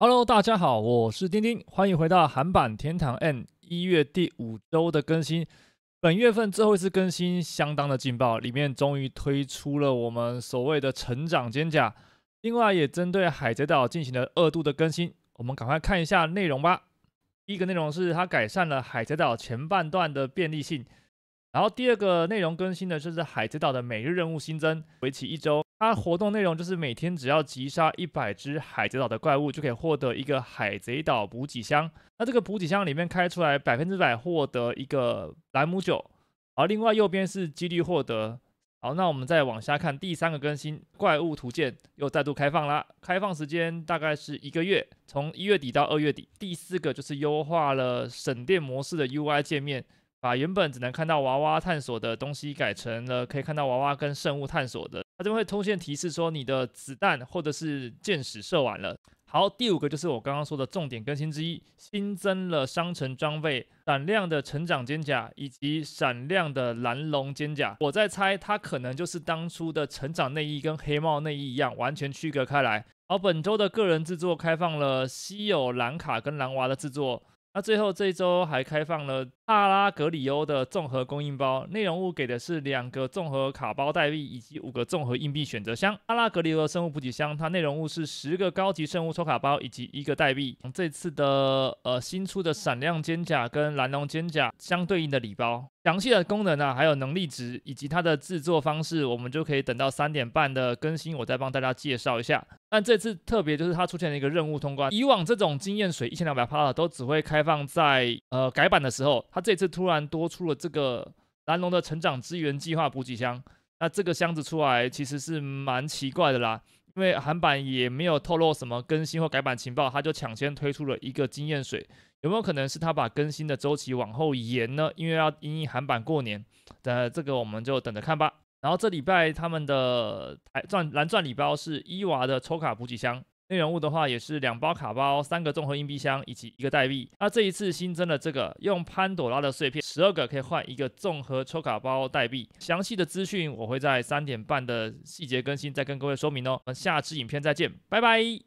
Hello，大家好，我是丁丁，欢迎回到韩版天堂 N 一月第五周的更新。本月份最后一次更新相当的劲爆，里面终于推出了我们所谓的成长肩甲，另外也针对海贼岛进行了二度的更新。我们赶快看一下内容吧。第一个内容是它改善了海贼岛前半段的便利性，然后第二个内容更新的就是海贼岛的每日任务新增，为期一周。它活动内容就是每天只要击杀一百只海贼岛的怪物，就可以获得一个海贼岛补给箱。那这个补给箱里面开出来百分之百获得一个莱姆酒。而另外右边是几率获得。好，那我们再往下看第三个更新，怪物图鉴又再度开放啦，开放时间大概是一个月，从一月底到二月底。第四个就是优化了省电模式的 UI 界面，把原本只能看到娃娃探索的东西改成了可以看到娃娃跟圣物探索的。它就会通线提示说你的子弹或者是箭矢射完了。好，第五个就是我刚刚说的重点更新之一，新增了商城装备闪亮的成长肩甲以及闪亮的蓝龙肩甲。我在猜它可能就是当初的成长内衣跟黑帽内衣一样，完全区隔开来。而本周的个人制作开放了稀有蓝卡跟蓝娃的制作。那最后这一周还开放了阿拉格里欧的综合供应包，内容物给的是两个综合卡包代币以及五个综合硬币选择箱。阿拉格里欧的生物补给箱，它内容物是十个高级生物抽卡包以及一个代币。这次的呃新出的闪亮肩甲跟蓝龙肩甲相对应的礼包。详细的功能啊，还有能力值以及它的制作方式，我们就可以等到三点半的更新，我再帮大家介绍一下。但这次特别就是它出现了一个任务通关，以往这种经验水一千两百帕的都只会开放在呃改版的时候，它这次突然多出了这个蓝龙的成长资源计划补给箱，那这个箱子出来其实是蛮奇怪的啦。因为韩版也没有透露什么更新或改版情报，他就抢先推出了一个经验水，有没有可能是他把更新的周期往后延呢？因为要因迎韩版过年，呃，这个我们就等着看吧。然后这礼拜他们的台钻蓝钻礼包是伊娃的抽卡补给箱。内容物的话也是两包卡包、三个综合硬币箱以及一个代币。那这一次新增了这个，用潘朵拉的碎片十二个可以换一个综合抽卡包代币。详细的资讯我会在三点半的细节更新再跟各位说明哦。我们下次影片再见，拜拜。